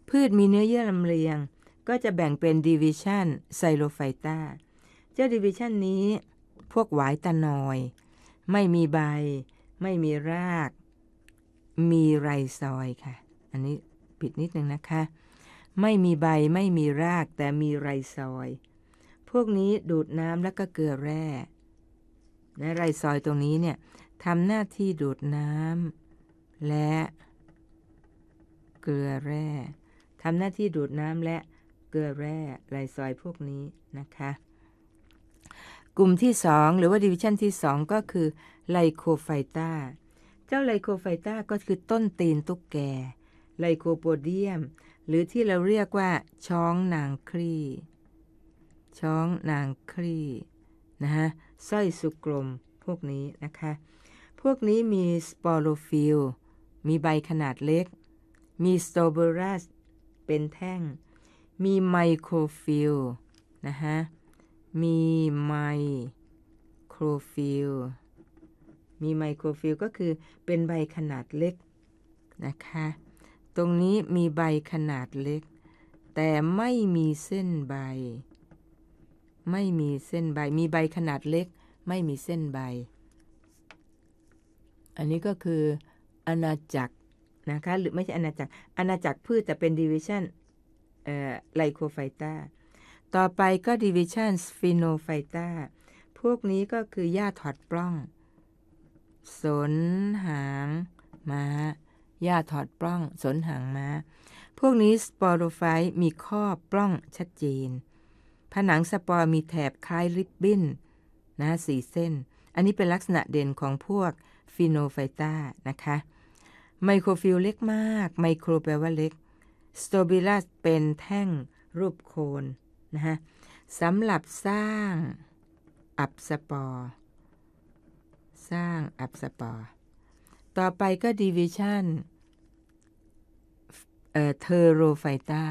A: พืชมีเนื้อเยื่อลำเลียง ก็จะแบ่งเป็นดิวิชันไซโลไฟตาเจ้าดิวิชันนี้พวกหวายตะนอย ไม่มีใบ ไม่มีราก มีไรซอยค่ะันนี้ผิดนิดนึงนะคะ ไม่มีใบไม่มีรากแต่มีไรซอย พวกนี้ดูดน้ำแล้วก็เกลือแร่และไรซอยตรงนี้เนี่ยทำหน้าที่ดูดน้ำและเกลือแร่ ทำหน้าที่ดูดน้ำและ เกลือแร่ไรซอยพวกนี้นะคะ กลุ่มที่ 2 หรือว่าดิวิชั่นที่2ก็คือไลโคไฟต้า เจ้าไลโคไฟต้าก็คือต้นตีนตุ๊กแกไลโคโปเดียมหรือที่เราเรียกว่า ช้องนางครีช้องนางครีนะฮะสร้อยสุกลมพวกนี้นะคะ พวกนี้มีสปอโรฟิลมีใบขนาดเล็กมีสโตเบอรัสเป็นแท่ง มีไมโครฟิลนะฮะมีไมโครฟิลมีไมโครฟิลก็คือเป็นใบขนาดเล็กนะคะตรงนี้มีใบขนาดเล็ก แต่ไม่มีเส้นใบ ไม่มีเส้นใบ มีใบขนาดเล็ก ไม่มีเส้นใบ อันนี้ก็คืออาณาจักรนะคะหรือไม่ใช่อาณาจักรอาณาจักรพืชแต่เป็นดิวิชันไลโคไฟตาต่อไปก็ดิวิชันสฟิโนไฟตาพวกนี้ก็คือหญ้าถอดปล้องสนหางมา้าหญ้าถอดปล้องสนหางมา้า พวกนี้สปอโรไฟต์มีข้อปล้องชัดเจน ผนังสปอร์มีแถบคล้ายริบบิ้นนะสีเส้น อันนี้เป็นลักษณะเด่นของพวกฟีโนไฟต้านะคะ ไมโครฟิลเล็กมาก ไมโครแปลว่าเล็กสโตบิลัสเป็นแท่งรูปโคน นะฮะสำหรับสร้าง อับสปอร์สร้าง อับสปอร์ต่อไปก็ดิวิชันเอ่อเทโรไฟตา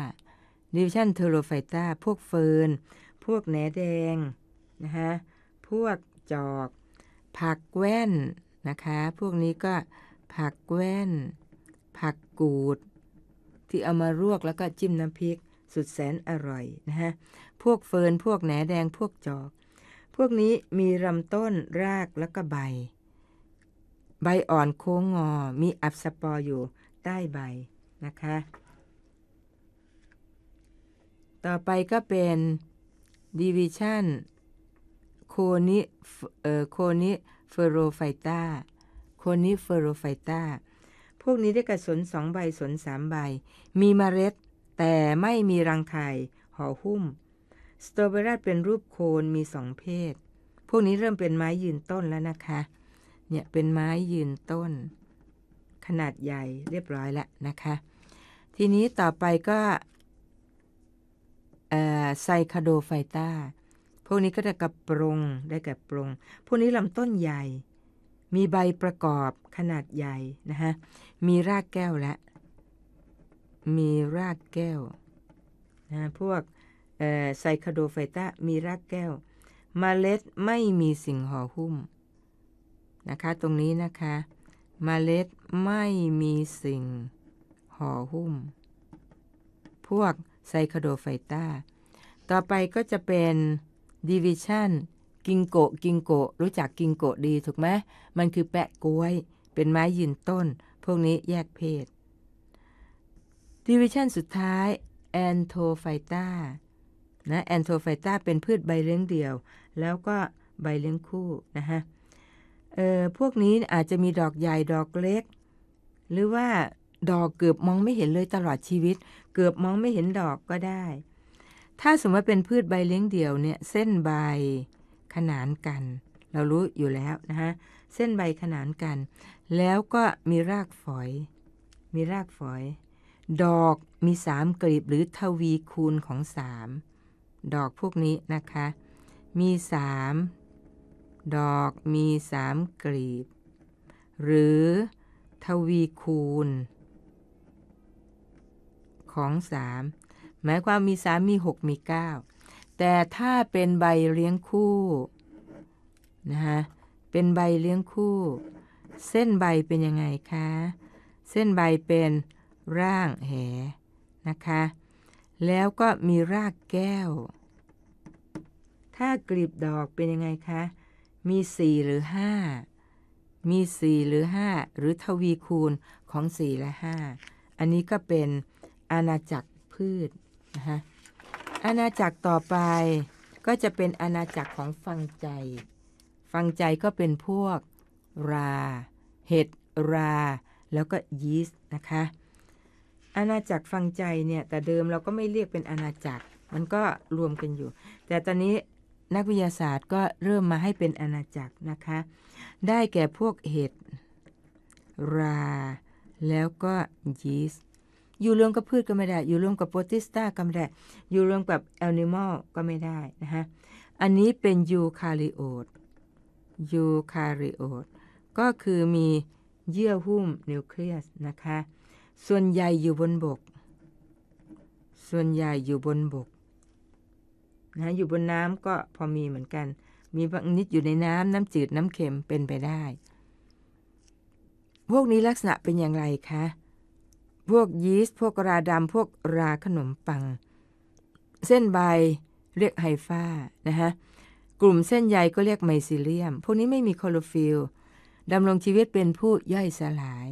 A: ดิวิชั่นเทโรไฟตาพวกเฟิร์นพวกแหนแดงนะคะพวกจอก ผักแว่นนะคะพวกนี้ก็ผักแว่นผักกูด ที่เอามารวกแล้วก็จิ้มน้ำพริกสุดแสนอร่อยนะฮะพวกเฟิร์นพวกแหนแดงพวกจอก พวกนี้มีลำต้นรากแล้วก็ใบใบอ่อนโค้งงอ มีอับสปอร์อยู่ใต้ใบนะคะ ต่อไปก็เป็นดีวิชันโคนิเอ่อโคนิเฟโรไฟตาโคนิเฟโรไฟตาพวกนี้ได้กระสนสองใบสนสามใบ มีมเมล็ด แต่ไม่มีรังไข่ห่อหุ้มสตรอเบอรี่เป็นรูปโคนมีสองเพศ พวกนี้เริ่มเป็นไม้ยืนต้นแล้วนะคะเนี่ยเป็นไม้ยืนต้นขนาดใหญ่เรียบร้อยแล้วนะคะ ทีนี้ต่อไปก็ไซคาโดไฟต้า พวกนี้ก็ได้กับปรงได้กับปรง พวกนี้ลำต้นใหญ่ มีใบประกอบขนาดใหญ่นะคะมีรากแก้วและมีรากแก้วนะพวกไซคาโดไฟต้ามีรากแก้วมเมล็ดไม่มีสิ่งห่อหุ้มนะคะตรงนี้นะคะมเมล็ดไม่มีสิ่งห่อหุ้ม พวกไซคาโดไฟต้าต่อไปก็จะเป็นดิวิชันกิงโกกิงโกรู้จักกิงโกดีถูกไหมมันคือแปะกล้วย เป็นไม้ยืนต้น พวกนี้แยกเพศดิวิชันสุดท้ายแอนโทไฟต้านะแอนโทไฟต้าเป็นพืชใบเลี้ยงเดี่ยว แล้วก็ใบเลี้ยงคู่นะฮะเอ่อพวกนี้อาจจะมีดอกใหญ่ดอกเล็ก หรือว่าดอกเกือบมองไม่เห็นเลยตลอดชีวิต เกือบมองไม่เห็นดอกก็ได้ ถ้าสมมติว่าเป็นพืชใบเลี้ยงเดี่ยวเนี่ยเส้นใบขนานกัน เรารู้อยู่แล้วนะฮะเส้นใบขนานกัน แล้วก็มีรากฝอย มีรากฝอย ดอกมีสามกลีบหรือทวีคูณของสามดอกพวกนี้นะคะ มีสามดอกมีสามกลีบ หรือทวีคูณ ของสามหมายความมีสามมีหกมีเก้าแต่ถ้าเป็นใบเลี้ยงคู่นะฮะเป็นใบเลี้ยงคู่ เส้นใบเป็นยังไงคะ เส้นใบเป็นร่างแหนะคะ แล้วก็มีรากแก้ว ถ้ากลีบดอกเป็นยังไงคะมีสี่หรือห้ามีสี่หรือห้าหรือทวีคูณของสี่และห้าอันนี้ก็เป็นอาณาจักรพืชนะฮะอาณาจักรต่อไปก็จะเป็นอาณาจักรของฟังใจ ฟังใจก็เป็นพวกรา เห็ดรา แล้วก็ยีสต์นะคะอาณาจักรฟังใจเนี่ยแต่เดิมเราก็ไม่เรียกเป็นอาณาจักรมันก็รวมกันอยู่ แต่ตอนนี้นักวิทยาศาสตร์ก็เริ่มมาให้เป็นอาณาจักรนะคะ ได้แก่พวกเห็ดรา แล้วก็ยีสต์ อยู่รวมกับพืชก็ไม่ได้ อยู่รวมกับโปรติสตาก็ไม่ได้ อยู่รวมกับแอนิมอลก็ไม่ได้นะคะอันนี้เป็นยูคาริโอต ยูคาริโอต ก็คือมีเยื่อหุ้มนิวเคลียสนะคะ ส่วนใหญ่อยู่บนบก ส่วนใหญ่อยู่บนบกนะอยู่บนน้ำก็พอมีเหมือนกัน มีบางนิดอยู่ในน้ำน้ำจืดน้ำเค็มเป็นไปได้ พวกนี้ลักษณะเป็นอย่างไรคะ พวกยีสต์ พวกราดำพวกราขนมปัง เส้นใบเรียกไฮฟ้านะฮะ กลุ่มเส้นใยก็เรียกไมซิเลียม พวกนี้ไม่มีคลอโรฟิล ดำรงชีวิตเป็นผู้ย่อยสลาย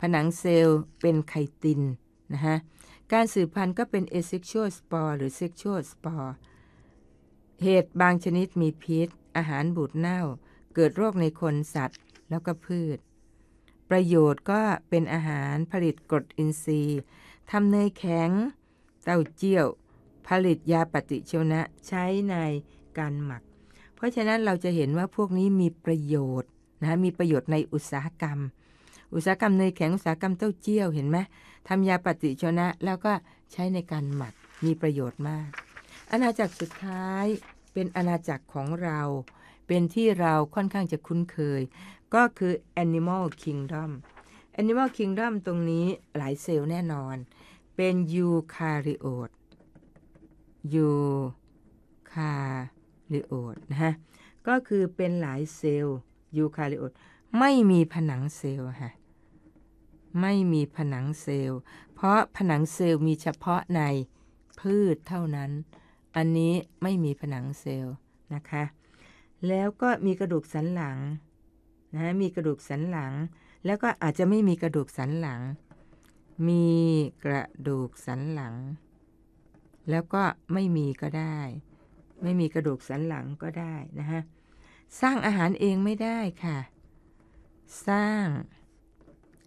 A: ผนังเซลล์เป็นไคติน นะฮะ การสืบพันธุ์ก็เป็นเอเซ็กชวลสปอร์หรือเซ็กชวลสปอร์เห็ดบางชนิดมีพิษ อาหารบูดเน่า เกิดโรคในคนสัตว์แล้วก็พืช ประโยชน์ก็เป็นอาหารผลิตกรดอินทรีย์ ทำเนยแข็ง เต้าเจี้ยว ผลิตยาปฏิชีวนะใช้ในการหมัก เพราะฉะนั้นเราจะเห็นว่าพวกนี้มีประโยชน์นะมีประโยชน์ในอุตสาหกรรม อุตสาหกรรมเนยแข็ง อุตสาหกรรมเต้าเจี้ยวเห็นไหมทำยาปฏิชีวนะแล้วก็ใช้ในการหมัก มีประโยชน์มากอาณาจักรสุดท้ายเป็นอาณาจักรของเราเป็นที่เราค่อนข้างจะคุ้นเคย ก็คือ Animal Kingdom Animal Kingdom ตรงนี้หลายเซลล์แน่นอน เป็นยูคาริโอตยูคาริโอตนะฮะก็คือเป็นหลายเซลล์ยูคาริโอตไม่มีผนังเซลล์ฮะไม่มีผนังเซลล์ เพราะผนังเซลล์มีเฉพาะในพืชเท่านั้นอันนี้ไม่มีผนังเซลล์นะคะ แล้วก็มี กระดูกสันหลังนะะมีกระดูกสันหลัง แล้วก็อาจจะ ไม่มีกระดูกสันหลัง มีกระดูกสันหลัง แล้วก็ไม่มีก็ได้ ไม่มีกระดูกสันหลังก็ได้นะฮะ สร้างอาหารเองไม่ได้ค่ะ สร้าง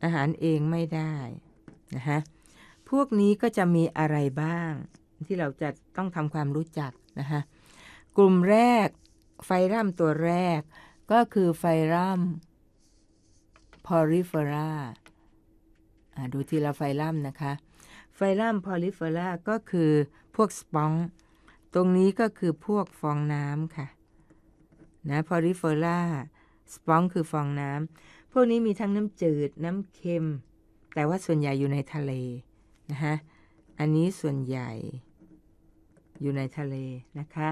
A: อาหารเองไม่ได้นะฮะ พวกนี้ก็จะมีอะไรบ้างที่เราจะต้องทำความรู้จักนะคะกลุ่มแรกไฟรัมตัวแรก ก็คือไฟรัมพอริฟอราดูทีละไฟรัมนะคะ ไฟรัมพอริฟอราก็คือพวกสปอง ตรงนี้ก็คือพวกฟองน้ำค่ะ นะพอริฟอราสปองคือฟองน้ำพวกนี้มีทั้งน้ำจืด น้ำเค็ม แต่ว่าส่วนใหญ่อยู่ในทะเลนะคะอันนี้ส่วนใหญ่อยู่ในทะเลนะคะ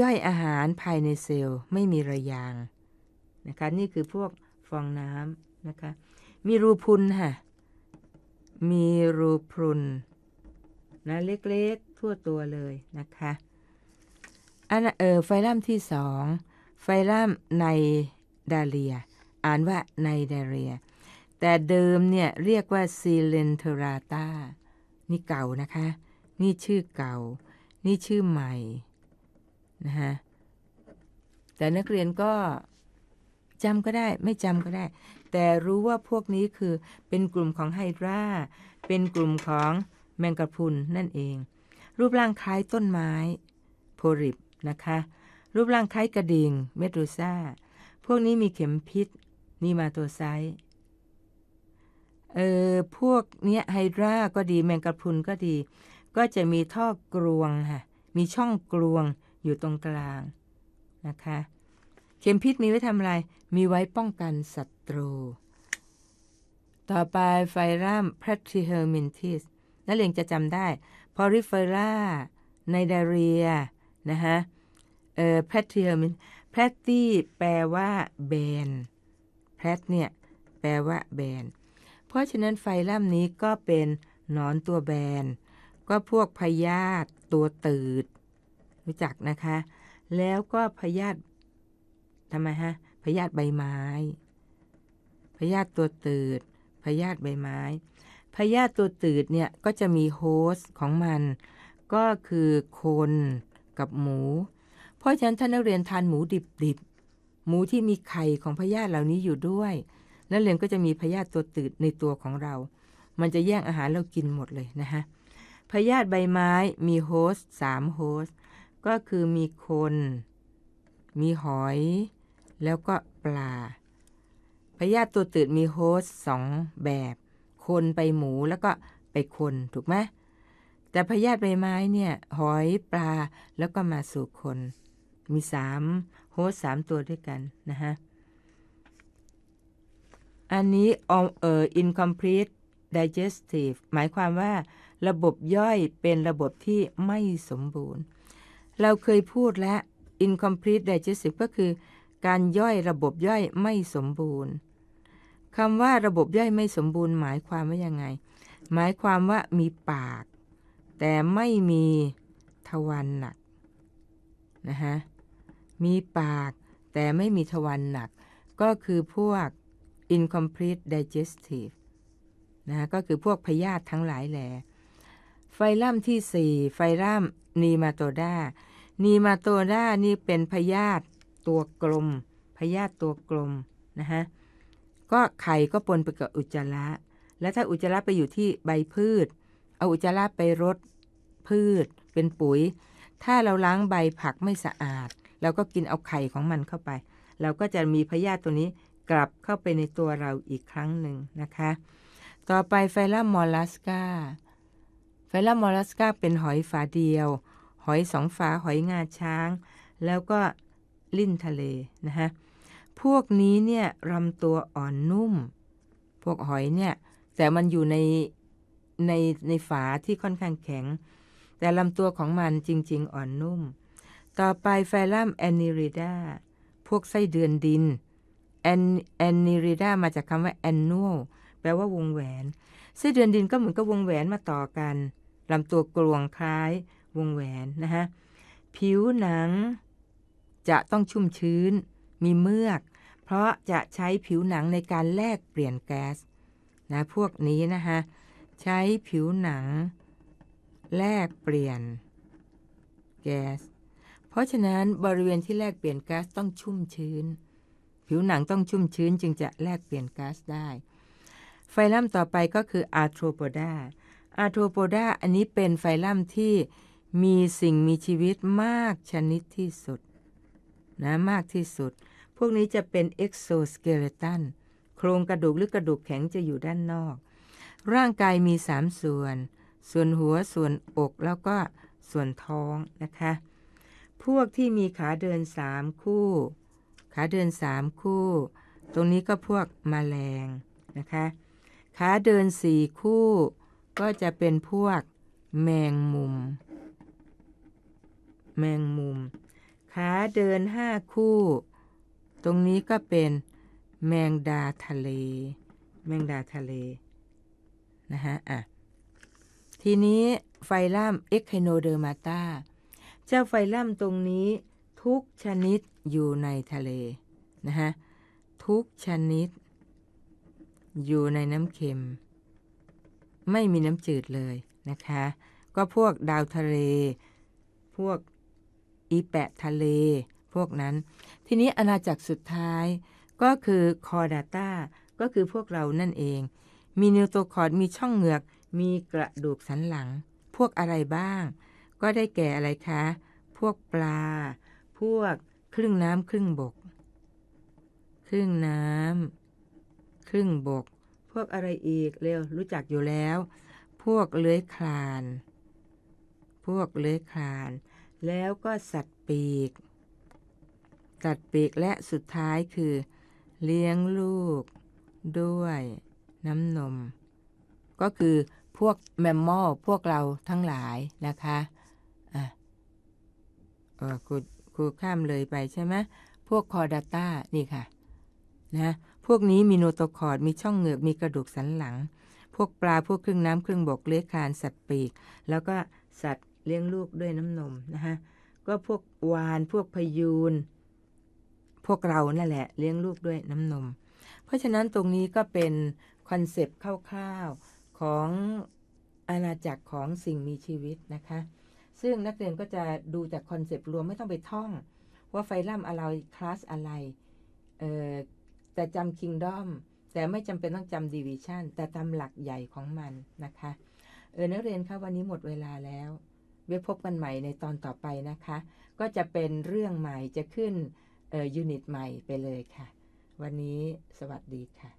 A: ย่อยอาหารภายในเซลล์ไม่มีระยาง นะคะ นี่คือพวกฟองน้ำนะคะ มีรูพุนค่ะ มีรูพุนนะเล็กๆ ทั่วตัวเลยนะคะ อันเออไฟลัมที่สอง ไฟลัมในดาเรียอ่านว่าในดาเรีย แต่เดิมเนี่ยเรียกว่า ซีเลนเทราตา นี่เก่านะคะนี่ชื่อเก่า นี่ชื่อใหม่ นะฮะ แต่นักเรียนก็จำก็ได้ ไม่จำก็ได้ แต่รู้ว่าพวกนี้คือ เป็นกลุ่มของไฮดรา เป็นกลุ่มของแมงกะพรุนนั่นเอง รูปร่างคล้ายต้นไม้ โพริบนะคะ รูปร่างคล้ายกระดิ่งเมดูซ่าพวกนี้มีเข็มพิษนีมาตัวไซเออพวกเนี้ย ไฮดราก็ดี แมงกะพรุนก็ดีก็จะมีท่อกรวงค่ะมีช่องกรวงอยู่ตรงกลาง นะคะเข็มพิษมีไว้ทำอะไรมีไว้ป้องกันศัตรู ต่อไปไฟรัมแพทริเฮอร์มินทิสนักเรียนจะจำได้พอริเฟร่าในดาเรียนะคะเอ่อแพทริเฮอร์มินแพทตี้แปลว่าแบนแพทเนี่ย แปลว่าแบน เพราะฉะนั้นไฟรัมนี้ก็เป็นนอนตัวแบนก็พวกพยาธิตัวตืดรู้จักนะคะ แล้วก็พยาธิทำไมฮะ พยาธิใบไม้ พยาธิตัวตืด พยาธิใบไม้ พยาธิตัวตืดเนี่ยก็จะมีโฮสต์ของมัน ก็คือคนกับหมู เพราะฉะนั้นท่านนักเรียนทานหมูดิบบหมูที่มีไข่ของพยาธิเหล่านี้อยู่ด้วยแล้วเรียนก็จะมีพยาธิตัวตืดในตัวของเรา มันจะแย่งอาหารเรากินหมดเลยนะคะพยาธิใบไม้มีโฮสต์สามโฮสต์ก็คือมีคน มีหอย แล้วก็ปลาพยาธิตัวตืดมีโฮสต์สองแบบ คนไปหมูแล้วก็ไปคนถูกไหมแต่พยาธิใบไม้เนี่ย หอยปลาแล้วก็มาสู่คน มีสามโฮสต์สามตัวด้วยกันนะฮะอันนี้เอ่อ incomplete digestive หมายความว่าระบบย่อยเป็นระบบที่ไม่สมบูรณ์ เราเคยพูดและ incomplete digestive ก็คือ การย่อยระบบย่อยไม่สมบูรณ์คำว่าระบบย่อยไม่สมบูรณ์ หมายความว่า ยังไง หมายความว่ามีปากแต่ไม่มีทวารหนักนะฮะ มีปากแต่ไม่มีทวารหนัก ก็คือพวก incomplete digestive นะก็คือพวกพยาธิทั้งหลายแหลไฟลัมที่สี่ไฟลัมนีมาโตดานีมาโตดานี่เป็นพยาธิตัวกลมพยาธิตัวกลมนะฮะก็ไข่ก็ปนไปกับอุจจาระแล้วถ้าอุจจาระไปอยู่ที่ใบพืช เอาอุจจาระไปรดพืชเป็นปุ๋ย ถ้าเราล้างใบผักไม่สะอาดเราก็กินเอาไข่ของมันเข้าไป เราก็จะมีพยาธิตัวนี้กลับเข้าไปในตัวเราอีกครั้งหนึ่งนะคะต่อไปไฟลัมมอลลัสกาไลัมมอลัสกาเป็นหอยฝาเดียว หอยสองฝา หอยงาช้าง แล้วก็ลิ้นทะเลนะฮะพวกนี้เนี่ยลำตัวอ่อนนุ่ม พวกหอยเนี่ย แต่มันอยู่ในในในฝาที่ค่อนข้างแข็ง แต่ลำตัวของมันจริง ๆ อ่อนนุ่ม ต่อไปไฟลัมแอนนิริดาพวกไส้เดือนดิน แอนแอนนิริดามาจากคำว่าแอนนูแปลว่าวงแหวน ไส้เดือนดินก็เหมือนกับวงแหวนมาต่อกันลำตัวกลวงคล้ายวงแหวนนะคะผิวหนังจะต้องชุ่มชื้นมีเมือก เพราะจะใช้ผิวหนังในการแลกเปลี่ยนแก๊สนะพวกนี้นะคะใช้ผิวหนัง แลกเปลี่ยนแก๊ส เพราะฉะนั้นบริเวณที่แลกเปลี่ยนแก๊สต้องชุ่มชื้น ผิวหนังต้องชุ่มชื้นจึงจะแลกเปลี่ยนแก๊สได้ ไฟลัมต่อไปก็คืออาร์โทรโปดาอาโทโปดาอันนี้เป็นไฟลัมที่มีสิ่งมีชีวิตมากชนิดที่สุดนะมากที่สุด พวกนี้จะเป็นเอ็กโซสเกเลตันโครงกระดูกหรือกระดูกแข็งจะอยู่ด้านนอก ร่างกายมีสามส่วน ส่วนหัวส่วนอกแล้วก็ส่วนท้องนะคะพวกที่มีขาเดินสามคู่ ขาเดินสามคู่ ตรงนี้ก็พวกมแมลงนะคะขาเดินสี่คู่ก็จะเป็นพวกแมงมุม แมงมุม ขาเดินห้าคู่ ตรงนี้ก็เป็นแมงดาทะเล แมงดาทะเล นะฮะ อ่ะ ทีนี้ไฟลัมเอ็กไคโนเดอร์มาตา เจ้าไฟลัมตรงนี้ทุกชนิดอยู่ในทะเล นะฮะ ทุกชนิดอยู่ในน้ำเค็มไม่มีน้ำจืดเลยนะคะ ก็พวกดาวทะเล พวกอีแปะทะเล พวกนั้น ทีนี้อาณาจักรสุดท้ายก็คือคอดาต้าก็คือพวกเรานั่นเอง มีนิวโตคอร์ด มีช่องเหงือก มีกระดูกสันหลัง พวกอะไรบ้าง ก็ได้แก่อะไรคะ พวกปลา พวกครึ่งน้ำครึ่งบก ครึ่งน้ำครึ่งบกวกอะไรอีกเร็วรู้จักอยู่แล้ว พวกเลื้อยคลาน พวกเลื้อยคลาน แล้วก็สัตว์ปีก สัตว์ปีกและสุดท้ายคือเลี้ยงลูก ด้วยน้ำนม ก็คือพวกแมมมอล พวกเราทั้งหลายนะคะ อ่ะอครูครูข้ามเลยไปใช่ไหมพวกคอดัต้านี่ค่ะ นะพวกนี้มีโนโตคอร์ดมีช่องเหงือก มีกระดูกสันหลัง พวกปลา พวกเครื่องน้ำเครื่องบกเลื้อยคลานสัตว์ปีก แล้วก็สัตว์เลี้ยงลูกด้วยน้ำนมนะคะก็พวกวาน พวกพยูน พวกเรานั่นแหละเลี้ยงลูกด้วยน้ำนม เพราะฉะนั้นตรงนี้ก็เป็นคอนเซปต์คร่าวๆของอาณาจักรของสิ่งมีชีวิตนะคะ ซึ่งนักเรียนก็จะดูจากคอนเซปต์รวมไม่ต้องไปท่อง ว่าไฟลัมอะไรคลาสอะไรแต่จำคิงดอมแต่ไม่จำเป็นต้องจำดีวิชันแต่จำหลักใหญ่ของมันนะคะ เออนักเรียนคะวันนี้หมดเวลาแล้วไว้พบกันใหม่ในตอนต่อไปนะคะ ก็จะเป็นเรื่องใหม่จะขึ้นยูนิตใหม่ไปเลยค่ะ วันนี้สวัสดีค่ะ